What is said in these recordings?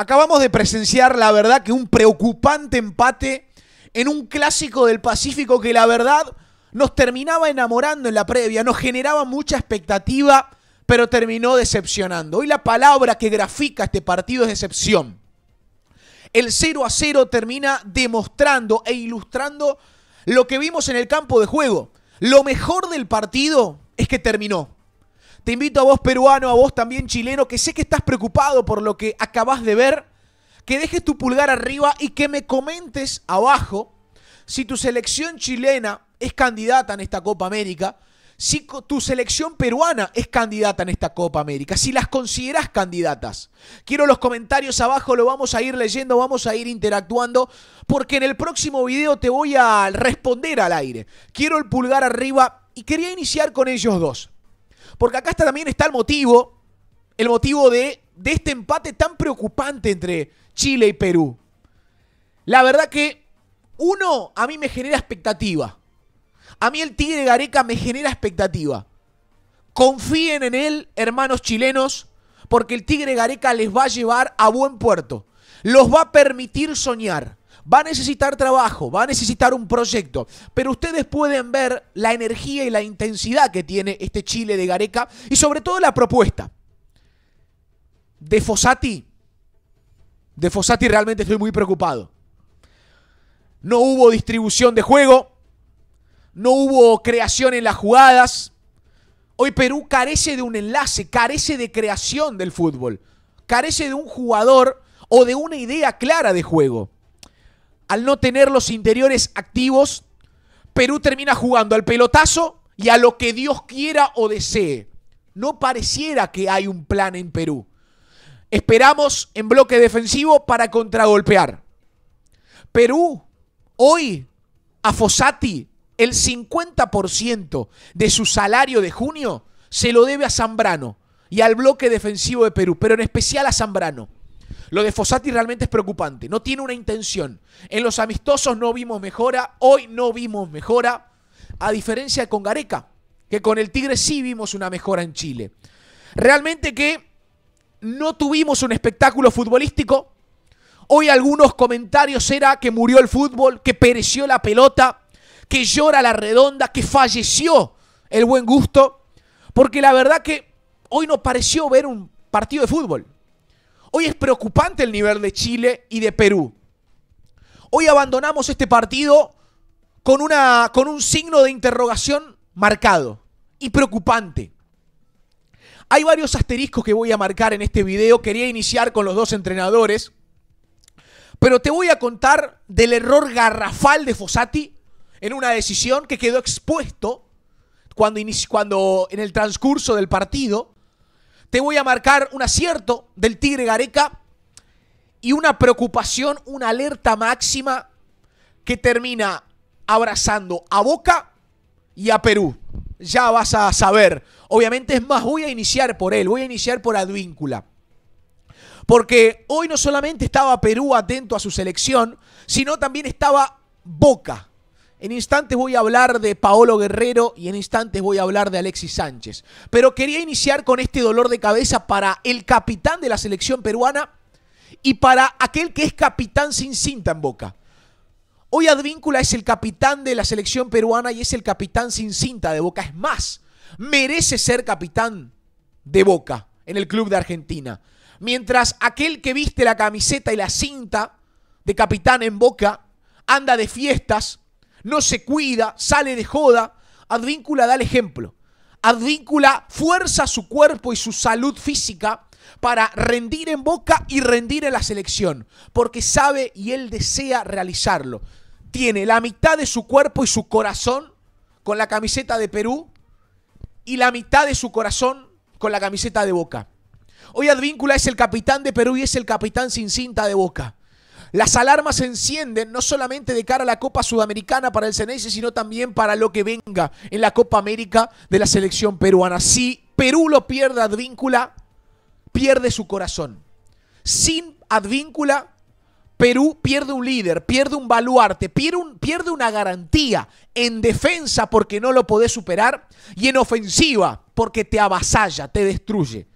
Acabamos de presenciar, la verdad, que un preocupante empate en un clásico del Pacífico que la verdad nos terminaba enamorando en la previa, nos generaba mucha expectativa, pero terminó decepcionando. Hoy la palabra que grafica este partido es decepción. El 0 a 0 termina demostrando e ilustrando lo que vimos en el campo de juego. Lo mejor del partido es que terminó. Te invito a vos peruano, a vos también chileno, que sé que estás preocupado por lo que acabas de ver, que dejes tu pulgar arriba y que me comentes abajo si tu selección chilena es candidata en esta Copa América, si tu selección peruana es candidata en esta Copa América, si las consideras candidatas. Quiero los comentarios abajo, lo vamos a ir leyendo, vamos a ir interactuando, porque en el próximo video te voy a responder al aire. Quiero el pulgar arriba y quería iniciar con ellos dos. Porque acá también está el motivo, el motivo de, de este empate tan preocupante entre Chile y Perú. La verdad que uno a mí me genera expectativa. A mí el Tigre Gareca me genera expectativa. Confíen en él, hermanos chilenos, porque el Tigre Gareca les va a llevar a buen puerto. Los va a permitir soñar va a necesitar trabajo, va a necesitar un proyecto, pero ustedes pueden ver la energía y la intensidad que tiene este Chile de Gareca y sobre todo la propuesta de Fossati. De Fossati realmente estoy muy preocupado. No hubo distribución de juego, no hubo creación en las jugadas. Hoy Perú carece de un enlace, carece de creación del fútbol, carece de un jugador o de una idea clara de juego al no tener los interiores activos, Perú termina jugando al pelotazo y a lo que Dios quiera o desee. No pareciera que hay un plan en Perú. Esperamos en bloque defensivo para contragolpear. Perú, hoy, a Fossati, el 50% de su salario de junio se lo debe a Zambrano y al bloque defensivo de Perú, pero en especial a Zambrano. Lo de Fossati realmente es preocupante. No tiene una intención. En los amistosos no vimos mejora. Hoy no vimos mejora. A diferencia con Gareca, que con el Tigre sí vimos una mejora en Chile. Realmente que no tuvimos un espectáculo futbolístico. Hoy algunos comentarios era que murió el fútbol, que pereció la pelota, que llora la redonda, que falleció el buen gusto. Porque la verdad que hoy no pareció ver un partido de fútbol. Hoy es preocupante el nivel de Chile y de Perú. Hoy abandonamos este partido con, una, con un signo de interrogación marcado y preocupante. Hay varios asteriscos que voy a marcar en este video. Quería iniciar con los dos entrenadores. Pero te voy a contar del error garrafal de Fossati en una decisión que quedó expuesto cuando, cuando en el transcurso del partido te voy a marcar un acierto del Tigre Gareca y una preocupación, una alerta máxima que termina abrazando a Boca y a Perú. Ya vas a saber. Obviamente es más, voy a iniciar por él, voy a iniciar por Advíncula. Porque hoy no solamente estaba Perú atento a su selección, sino también estaba Boca en instantes voy a hablar de Paolo Guerrero y en instantes voy a hablar de Alexis Sánchez. Pero quería iniciar con este dolor de cabeza para el capitán de la selección peruana y para aquel que es capitán sin cinta en boca. Hoy Advíncula es el capitán de la selección peruana y es el capitán sin cinta de boca. Es más, merece ser capitán de boca en el club de Argentina. Mientras aquel que viste la camiseta y la cinta de capitán en boca anda de fiestas no se cuida, sale de joda. Advíncula da el ejemplo. Advíncula fuerza su cuerpo y su salud física para rendir en Boca y rendir en la selección, porque sabe y él desea realizarlo. Tiene la mitad de su cuerpo y su corazón con la camiseta de Perú y la mitad de su corazón con la camiseta de Boca. Hoy Advíncula es el capitán de Perú y es el capitán sin cinta de Boca. Las alarmas se encienden no solamente de cara a la Copa Sudamericana para el Ceneice, sino también para lo que venga en la Copa América de la selección peruana. Si Perú lo pierde Advíncula, pierde su corazón. Sin Advíncula, Perú pierde un líder, pierde un baluarte, pierde, pierde, una garantía en defensa porque no lo podés superar y en ofensiva porque te avasalla, te destruye.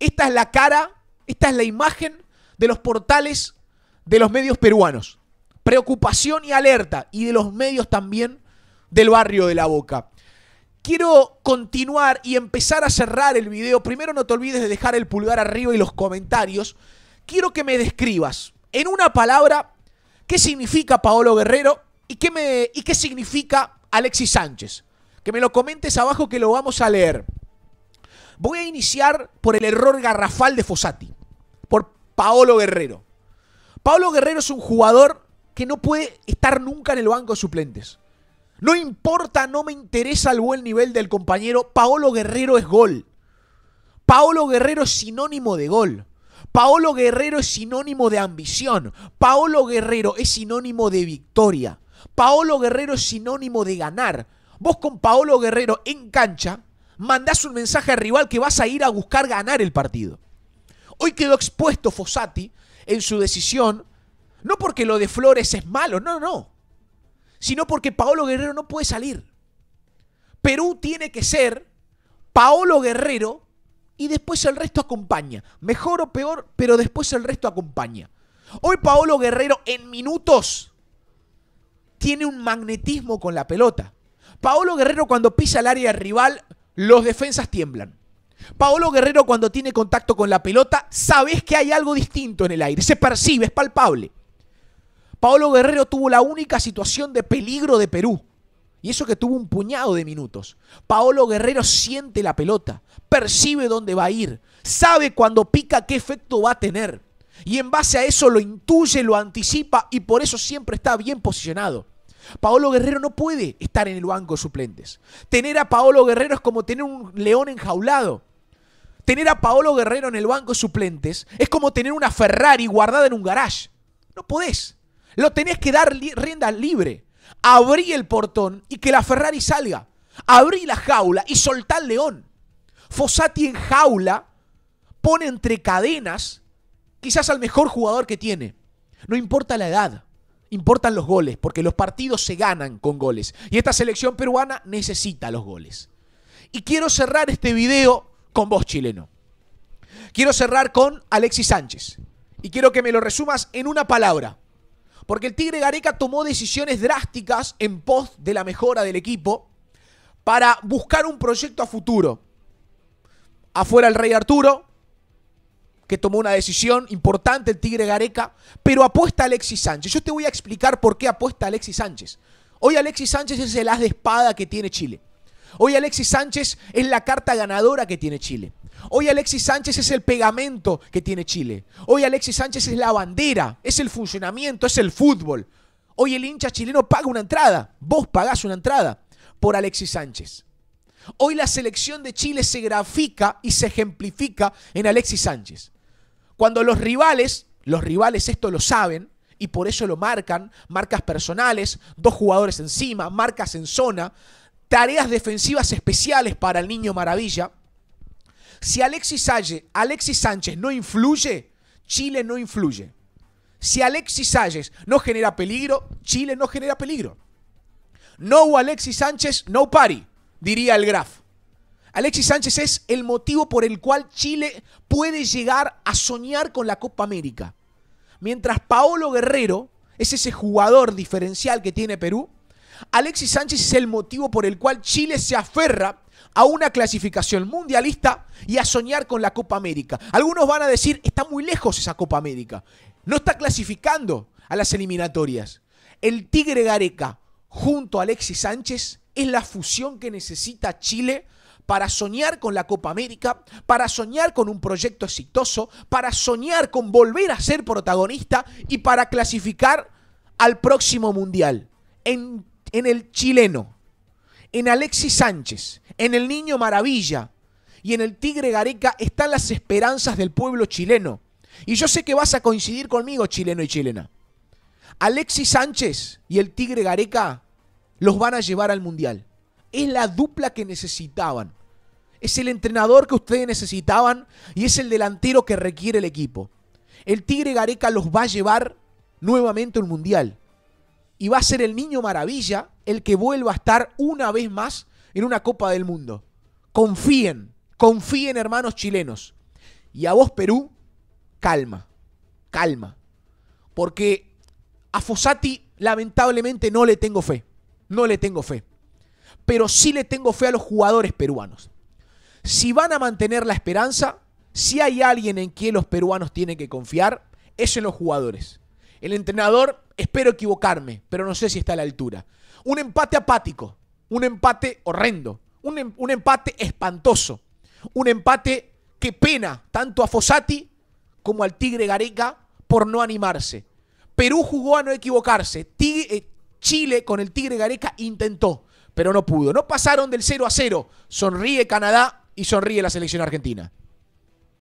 Esta es la cara, esta es la imagen de los portales de los medios peruanos. Preocupación y alerta, y de los medios también del barrio de la Boca. Quiero continuar y empezar a cerrar el video. Primero no te olvides de dejar el pulgar arriba y los comentarios. Quiero que me describas en una palabra qué significa Paolo Guerrero y qué, me, y qué significa Alexis Sánchez. Que me lo comentes abajo que lo vamos a leer. Voy a iniciar por el error garrafal de Fossati, por Paolo Guerrero. Paolo Guerrero es un jugador que no puede estar nunca en el banco de suplentes. No importa, no me interesa el buen nivel del compañero. Paolo Guerrero es gol. Paolo Guerrero es sinónimo de gol. Paolo Guerrero es sinónimo de ambición. Paolo Guerrero es sinónimo de victoria. Paolo Guerrero es sinónimo de ganar. Vos con Paolo Guerrero en cancha mandás un mensaje al rival que vas a ir a buscar ganar el partido. Hoy quedó expuesto Fossati en su decisión, no porque lo de Flores es malo, no, no, sino porque Paolo Guerrero no puede salir. Perú tiene que ser Paolo Guerrero y después el resto acompaña. Mejor o peor, pero después el resto acompaña. Hoy Paolo Guerrero en minutos tiene un magnetismo con la pelota. Paolo Guerrero cuando pisa el área rival, los defensas tiemblan. Paolo Guerrero cuando tiene contacto con la pelota, sabes que hay algo distinto en el aire, se percibe, es palpable. Paolo Guerrero tuvo la única situación de peligro de Perú. Y eso que tuvo un puñado de minutos. Paolo Guerrero siente la pelota, percibe dónde va a ir, sabe cuando pica qué efecto va a tener. Y en base a eso lo intuye, lo anticipa y por eso siempre está bien posicionado. Paolo Guerrero no puede estar en el banco de suplentes. Tener a Paolo Guerrero es como tener un león enjaulado tener a Paolo Guerrero en el banco de suplentes es como tener una Ferrari guardada en un garage. No podés. Lo tenés que dar rienda libre. Abrí el portón y que la Ferrari salga. Abrí la jaula y soltá al león. Fosati en jaula pone entre cadenas quizás al mejor jugador que tiene. No importa la edad, importan los goles, porque los partidos se ganan con goles. Y esta selección peruana necesita los goles. Y quiero cerrar este video con vos, chileno. Quiero cerrar con Alexis Sánchez. Y quiero que me lo resumas en una palabra. Porque el Tigre Gareca tomó decisiones drásticas en pos de la mejora del equipo para buscar un proyecto a futuro. Afuera el Rey Arturo, que tomó una decisión importante el Tigre Gareca, pero apuesta Alexis Sánchez. Yo te voy a explicar por qué apuesta Alexis Sánchez. Hoy Alexis Sánchez es el as de espada que tiene Chile. Hoy Alexis Sánchez es la carta ganadora que tiene Chile. Hoy Alexis Sánchez es el pegamento que tiene Chile. Hoy Alexis Sánchez es la bandera, es el funcionamiento, es el fútbol. Hoy el hincha chileno paga una entrada, vos pagás una entrada por Alexis Sánchez. Hoy la selección de Chile se grafica y se ejemplifica en Alexis Sánchez. Cuando los rivales, los rivales esto lo saben y por eso lo marcan, marcas personales, dos jugadores encima, marcas en zona, tareas defensivas especiales para el niño maravilla. Si Alexis, Alexis Sánchez no influye, Chile no influye. Si Alexis Salles no genera peligro, Chile no genera peligro. No Alexis Sánchez, no party, diría el Graf. Alexis Sánchez es el motivo por el cual Chile puede llegar a soñar con la Copa América. Mientras Paolo Guerrero es ese jugador diferencial que tiene Perú, Alexis Sánchez es el motivo por el cual Chile se aferra a una clasificación mundialista y a soñar con la Copa América. Algunos van a decir, está muy lejos esa Copa América. No está clasificando a las eliminatorias. El Tigre Gareca junto a Alexis Sánchez es la fusión que necesita Chile para soñar con la Copa América, para soñar con un proyecto exitoso, para soñar con volver a ser protagonista y para clasificar al próximo Mundial. En en el chileno, en Alexis Sánchez, en el Niño Maravilla y en el Tigre Gareca están las esperanzas del pueblo chileno. Y yo sé que vas a coincidir conmigo, chileno y chilena. Alexis Sánchez y el Tigre Gareca los van a llevar al Mundial. Es la dupla que necesitaban. Es el entrenador que ustedes necesitaban y es el delantero que requiere el equipo. El Tigre Gareca los va a llevar nuevamente al Mundial y va a ser el niño maravilla el que vuelva a estar una vez más en una Copa del Mundo. Confíen, confíen hermanos chilenos. Y a vos Perú, calma, calma. Porque a Fossati lamentablemente no le tengo fe, no le tengo fe. Pero sí le tengo fe a los jugadores peruanos. Si van a mantener la esperanza, si hay alguien en quien los peruanos tienen que confiar, es en los jugadores. El entrenador Espero equivocarme, pero no sé si está a la altura. Un empate apático, un empate horrendo, em, un, empate espantoso, un empate que pena tanto a Fossati como al Tigre Gareca por no animarse. Perú jugó a no equivocarse. Eh, Chile con el Tigre Gareca intentó, pero no pudo. No pasaron del 0 a 0. Sonríe Canadá y sonríe la selección argentina.